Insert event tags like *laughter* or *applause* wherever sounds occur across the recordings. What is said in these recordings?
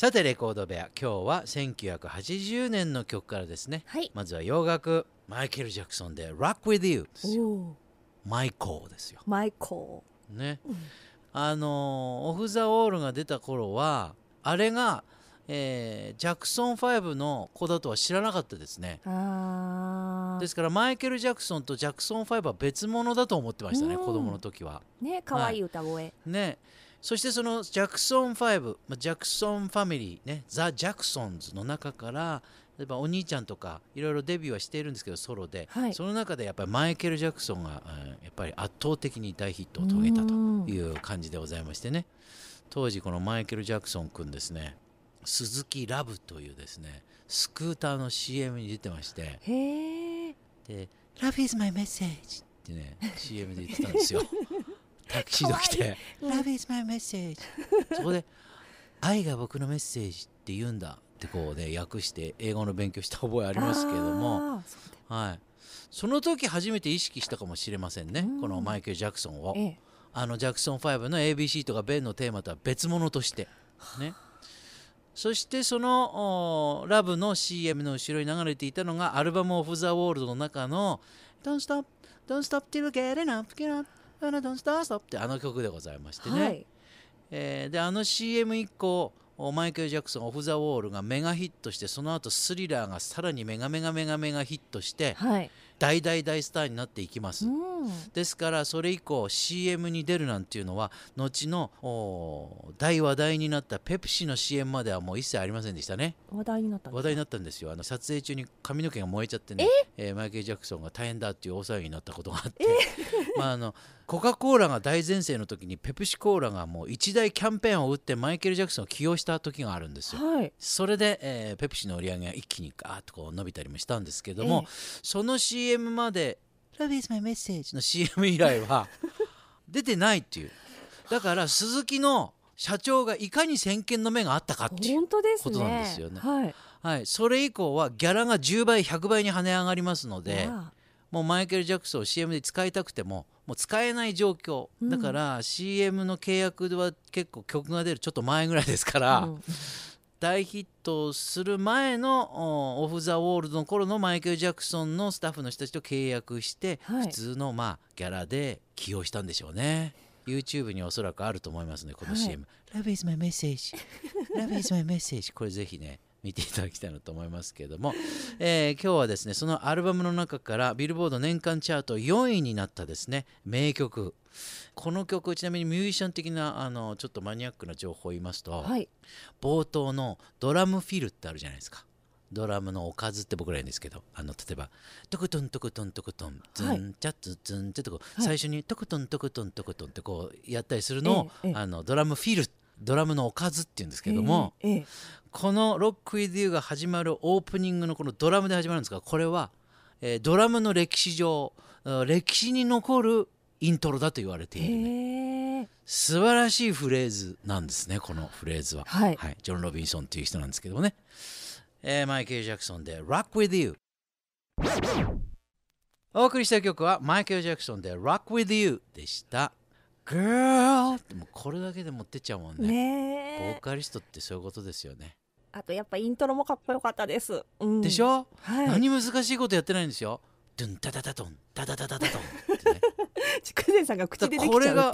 さてレコード部屋今日は1980年の曲からですね、はい、まずは洋楽マイケル・ジャクソンで「Rock with You」ですよマイコーですよマイコーね、うん、あのオフ・ザ・オールが出た頃はあれがえー、ジャクソン5の子だとは知らなかったですねですからマイケル・ジャクソンとジャクソン5は別物だと思ってましたね、うん、子供の時はね可愛い歌声、はい、ねそしてそのジャクソン5、まジャクソンファミリーね、ザ・ジャクソンズの中から、例えばお兄ちゃんとかいろいろデビューはしているんですけどソロで、はい、その中でやっぱりマイケル・ジャクソンが、やっぱり圧倒的に大ヒットを遂げたという感じでございましてね当時このマイケル・ジャクソン君ですね鈴木ラブというですねスクーターの CM に出てましてで「Love is my message」ってね CM で言ってたんですよ。*laughs* タクシード来て「Love is my message」そこで「愛が僕のメッセージ」って言うんだってこうね訳して英語の勉強した覚えありますけれども、はい、その時初めて意識したかもしれませんね、このマイケル・ジャクソンを。あのジャクソン5の ABC とかベンのテーマとは別物として。ね、そしてそのラブの CM の後ろに流れていたのがアルバム「オフ・ザ・ウォールド」の中の「Don't stop, don't stop till you get enough, get up」「あのドンスターストップ」ってあの曲でございましてね、はい、えー、であの CM 以降マイケル・ジャクソン「オフ・ザ・ウォール」がメガヒットしてその後スリラー」がさらにメガメガメガメガヒットして、はい、大大大スターになっていきます。うんですからそれ以降 CM に出るなんていうのは後の大話題になったペプシの CM まではもう一切ありませんでしたね話題になった話題になったんですよあの撮影中に髪の毛が燃えちゃってねえ、えー、マイケル・ジャクソンが大変だっていう大騒ぎになったことがあって、*laughs* まああのコカ・コーラが大前世の時にペプシコーラがもう一大キャンペーンを打ってマイケル・ジャクソンを起用した時があるんですよ。はい、それで、えー、ペプシの売り上げが一気にガーッとこう伸びたりもしたんですけども、えー、その CM まで Love is my message の CM 以来は *laughs* 出てないっていう。だから鈴木の社長がいかに先見の目があったかっていうことなんですよね。ねはい、はい、それ以降はギャラが10倍100倍に跳ね上がりますのでもうマイケル・ジャクソンを CM で使いたくてももう使えない状況、だから CM の契約は結構曲が出るちょっと前ぐらいですから、うん、大ヒットする前のオフ・ザ・ウォールドの頃のマイケル・ジャクソンのスタッフの人たちと契約して、はい、普通のまあギャラで起用したんでしょうね。YouTube におそらくあると思いますねこの CM。はい、Love is my message. Love is my message. これぜひね見ていただきたいなと思いますけれども、えー、今日はですねそのアルバムの中からビルボード年間チャート4位になったですね名曲この曲ちなみにミュージシャン的なあのちょっとマニアックな情報を言いますと、はい、冒頭のドラムフィルってあるじゃないですか。ドラムのおかずって僕ら言うんですけどあの例えば「トクトントクトントクトンズンチャッツズン」ってとこ、最初に「トクトントクトントクトン」ってこうやったりするのを、ええ、あのドラムフィルってドラムのおかずっていうんですけども、えーえー、この「ロック・ウィズ・ー」が始まるオープニングのこのドラムで始まるんですがこれは、えー、ドラムの歴史上歴史に残るイントロだと言われている、ね、素晴らしいフレーズなんですねこのフレーズは、はい、はい、ジョン・ロビンソンという人なんですけどもね、えー、マイケル・ジャクソンで「Rock with You」お送りした曲はマイケル・ジャクソンで「Rock with You」でした。Girl! ってもうこれだけで持ってっちゃうもんねボーカリストってそういうことですよねあとやっぱイントロもかっこよかったです、うん、でしょ、はい、何難しいことやってないんですよドゥンタタタトンタタタタトンってね筑前 *laughs* さんが口でこれが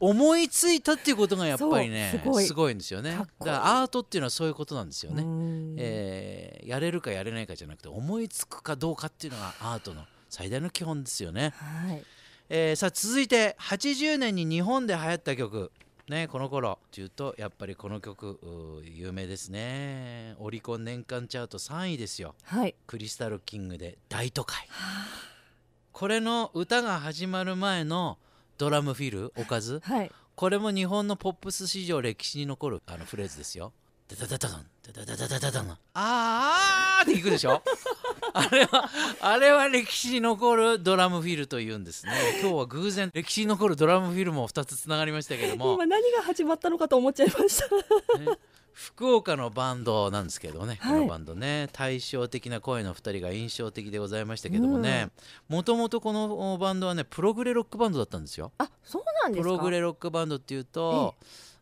思いついたっていうことがやっぱりねすごいんですよねだからアートっていうのはそういうことなんですよね、えー、やれるかやれないかじゃなくて思いつくかどうかっていうのがアートの最大の基本ですよね、はいえー、さあ続いて80年に日本で流行った曲ね、この頃っていうとやっぱりこの曲有名ですねオリコン年間チャート3位ですよ、はい、クリスタルキングで「大都会」これの歌が始まる前のドラムフィルおかず、はい、これも日本のポップス史上歴史に残るあのフレーズですよ。ダダダダダンダダダダダダンあーっていくでしょあれはあれは歴史に残るドラムフィルというんですね今日は偶然歴史に残るドラムフィルも2つつながりましたけども今何が始まったのかと思っちゃいました、福岡のバンドなんですけどね、このバンドね対照的な声の2人が印象的でございましたけどもねもともとこのバンドはねプログレロックバンドだったんですよ。あそうなんですかプログレロックバンドっていうと、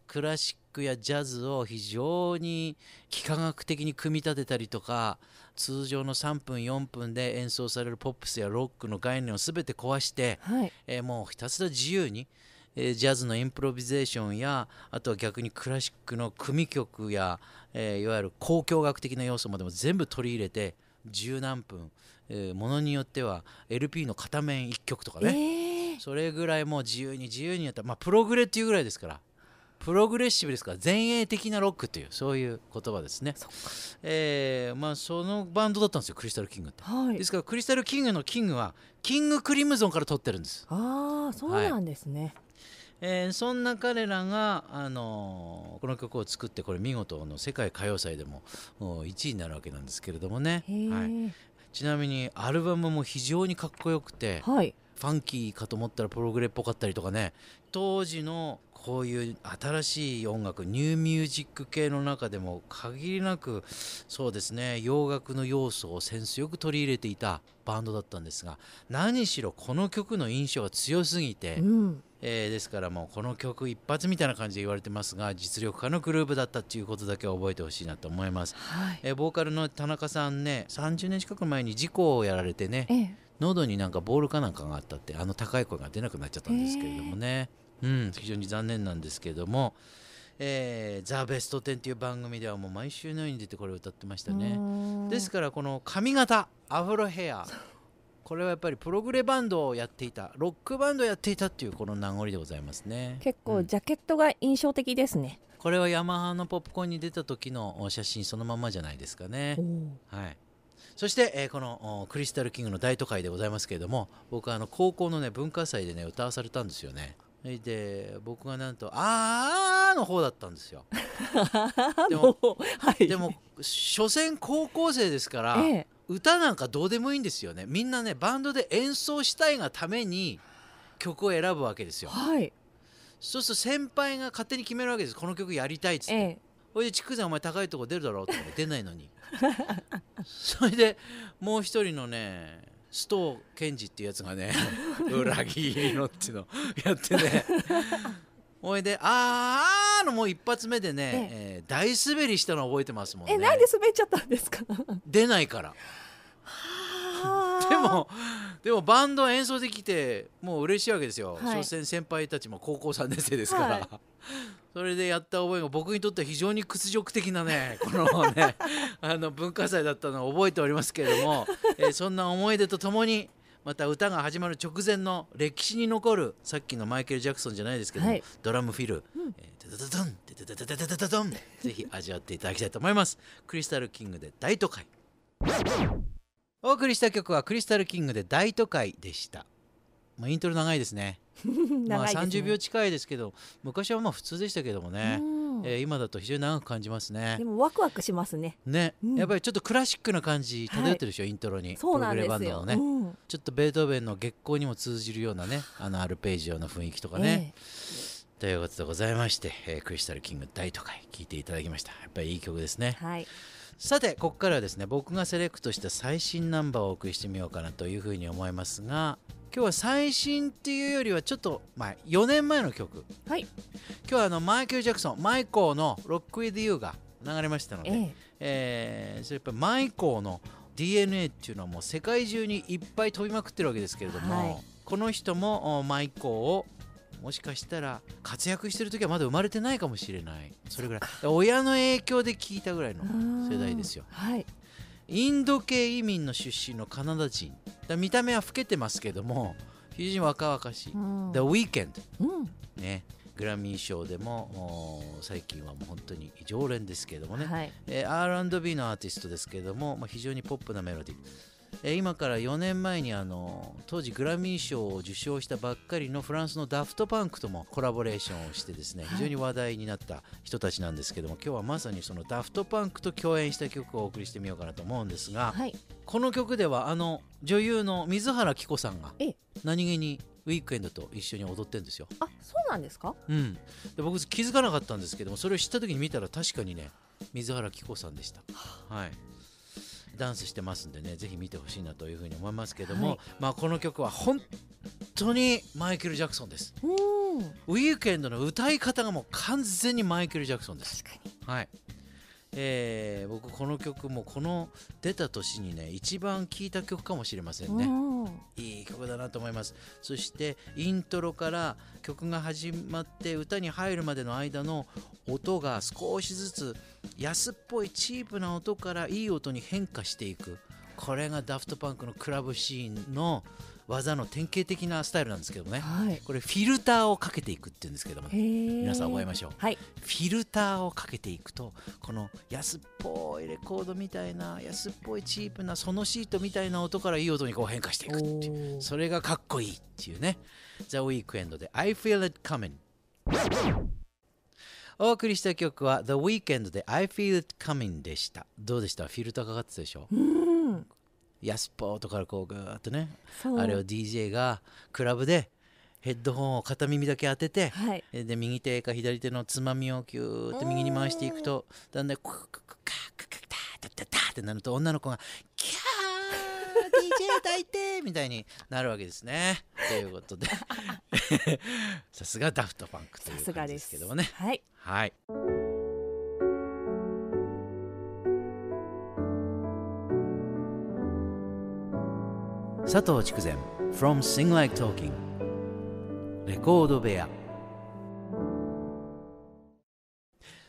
クラシックやジャズを非常に幾何学的に組み立てたりとか通常の3分4分で演奏されるポップスやロックの概念を全て壊して、はい、えー、もうひたすら自由に、えー、ジャズのインプロビゼーションやあとは逆にクラシックの組曲や、えー、いわゆる交響楽的な要素までも全部取り入れて十何分、えものによっては LP の片面1曲とかね、えー、それぐらいもう自由に自由にやった、まあ、プログレっていうぐらいですから。プログレッシブですから前衛的なロックというそういう言葉ですねそ,、えーまあ、そのバンドだったんですよクリスタルキングって、はい、ですからクリスタルキングのキングはキングクリムゾンから取ってるんですああそうなんですね、はい、えー、そんな彼らが、あのー、この曲を作ってこれ見事の世界歌謡祭でも1位になるわけなんですけれどもね、はい、ちなみにアルバムも非常にかっこよくて、はい、ファンキーかと思ったらプログレっぽかったりとかね当時のこういう新しい音楽ニューミュージック系の中でも限りなくそうですね洋楽の要素をセンスよく取り入れていたバンドだったんですが何しろこの曲の印象が強すぎて、うん、えー、ですからもうこの曲一発みたいな感じで言われてますが実力派のグループだったっていうことだけは覚えてほしいなと思います、はい、えー、ボーカルの田中さんね30年近く前に事故をやられてね、ええ喉になんかボールかなんかがあったってあの高い声が出なくなっちゃったんですけれどもね、えー、うん、非常に残念なんですけれども。えー、ザ・ベスト10という番組ではもう毎週のように出てこれを歌ってましたねですからこの髪型アフロヘアこれはやっぱりプログレバンドをやっていたロックバンドをやっていたっていうこの名残でございますね結構ジャケットが印象的ですね、うん、これはヤマハのポップコーンに出た時の写真そのままじゃないですかねはいそして、えー、このクリスタルキングの大都会でございますけれども僕はあの高校のね文化祭でね歌わされたんですよねで僕がなんと「あー」の方だったんですよ *laughs* でも、はい、でも所詮高校生ですから、ええ、歌なんかどうでもいいんですよねみんなねバンドで演奏したいがために曲を選ぶわけですよ、はい、そうすると先輩が勝手に決めるわけですこの曲やりたいっつって、えほいで筑前お前高いとこ出るだろって出ないのに *laughs* それでもう一人のね須藤健二っていうやつがね *laughs* 裏切りのっていうのやってねほいで「あーあのもう一発目でね、ええー、大滑りしたの覚えてますもんねえなんで滑っちゃったんですか *laughs* 出ないからでもでもバンド演奏できてもう嬉しいわけですよ、はい、所詮先輩たちも高校3年生ですから、はいそれでやった覚えが僕にとっては非常に屈辱的なね *laughs* このねあの文化祭だったのを覚えておりますけれども、*laughs* えー、そんな思い出とともにまた歌が始まる直前の歴史に残るさっきのマイケル・ジャクソンじゃないですけど、はい、ドラムフィル、えー、ダダダンダダダンぜひ味わっていただきたいと思います。クリスタルキングで大都会お送りした曲はクリスタルキングで大都会でした。まあ、イントロ長いですね *laughs* ね、まあ30秒近いですけど昔はまあ普通でしたけどもね、えー、今だと非常に長く感じますねでもワクワクしますねね、うん、やっぱりちょっとクラシックな感じ漂ってるでしょ、はい、イントロにそうなんですよ、ねうん、ちょっとベートーベンの月光にも通じるようなねあのアルページオの雰囲気とかね、えー、ということでございまして、えー、クリスタルキング大都会聴いていただきましたやっぱりいい曲ですね、はい、さてここからはですね僕がセレクトした最新ナンバーをお送りしてみようかなというふうに思いますが今日は最新っていうよりはちょっと前4年前の曲はい今日はあのマイケル・ジャクソンマイコーの「ロック・ウィズ・ユー」が流れましたので、ええー、それやっぱりマイコーの DNA っていうのはもう世界中にいっぱい飛びまくってるわけですけれども、はい、この人もマイコーをもしかしたら活躍してる時はまだ生まれてないかもしれないそれぐらい親の影響で聞いたぐらいの世代ですよ、はい、インド系移民の出身のカナダ人だ見た目は老けてますけども非常に若々しい、うん、The Weeknd、うん、ねグラミー賞でも最近はもう本当に常連ですけどもね、はいえー、R&B のアーティストですけども、まあ、非常にポップなメロディーえ今から4年前にあの当時グラミー賞を受賞したばっかりのフランスのダフトパンクともコラボレーションをしてですね非常に話題になった人たちなんですけども、はい、今日はまさにそのダフトパンクと共演した曲をお送りしてみようかなと思うんですが、はい、この曲ではあの女優の水原希子さんが何気にウィークエンドと一緒に踊ってんですよ。あ、そうなんですか。うん。で僕気づかなかったんですけども、それを知った時に見たら確かにね、水原希子さんでした。はい。ダンスしてますんでねぜひ見てほしいなというふうに思いますけども、はい、まあ、この曲は本当にマイケル・ジャクソンですウィークエンドの歌い方がもう完全にマイケル・ジャクソンですはいえー、僕この曲もこの出た年にね一番聴いた曲かもしれませんねいい曲だなと思いますそしてイントロから曲が始まって歌に入るまでの間の音が少しずつ安っぽいチープな音からいい音に変化していくこれがダフトパンクのクラブシーンの技の典型的なスタイルなんですけどね、はい、これフィルターをかけていくっていうんですけども皆さん覚えましょう、はい、フィルターをかけていくとこの安っぽいレコードみたいな安っぽいチープなそのシートみたいな音からいい音にこう変化していくっていうそれがかっこいいっていうね「The Weekend」で「I Feel It Coming」お送りした曲は「The Weekend」で「I Feel It Coming」でしたどうでしたフィルターかかってたでしょう安っぽとからこうぐーっとねあれを DJ がクラブでヘッドホンを片耳だけ当てて、はい、で右手か左手のつまみをキューっと右に回していくとだんだんククククククタタタタってなると女の子がキャー DJ 抱いてみたいになるわけですね。ということでさすがダフトパンクという感じですけどもね。はい、はい佐藤筑前 from Sing Like Talking レコード部屋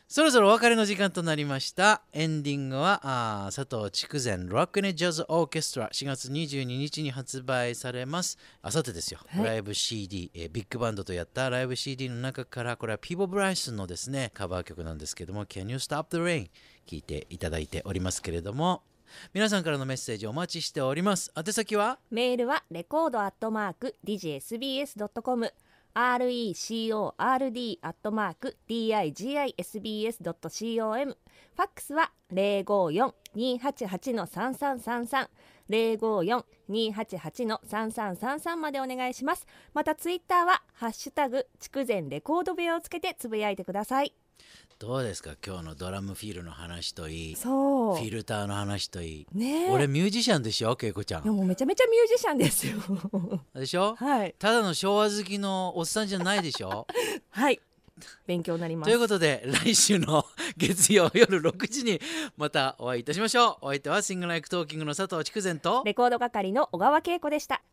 そろそろお別れの時間となりましたエンディングは佐藤筑前ロックネジャズオーケストラ4月22日に発売されますあさってですよ、はい、ライブ CD、えビッグバンドとやったライブ CD の中からこれはピーボ・ブライスのですねカバー曲なんですけども Can You Stop the Rain 聴いていただいておりますけれども皆さんからのメッセージお待ちしております宛先はメールはレコードアットマーク digsbs.com record アットマーク digisbs.com ファックスは零五四二八八の三三三三零五四二八八の三三三三までお願いします。またツイッターはハッシュタグ筑前レコード部屋をつけてつぶやいてください。どうですか今日のドラムフィールの話といいそうフィルターの話といい、ね、俺ミュージシャンでしょ恵子ちゃんいやもうめちゃめちゃミュージシャンですよでしょ、はい、ただの昭和好きのおっさんじゃないでしょ *laughs* はい勉強になりますということで来週の月曜夜6時にまたお会いいたしましょうお相手はシングライクトーキングの佐藤筑前とレコード係の小川恵子でした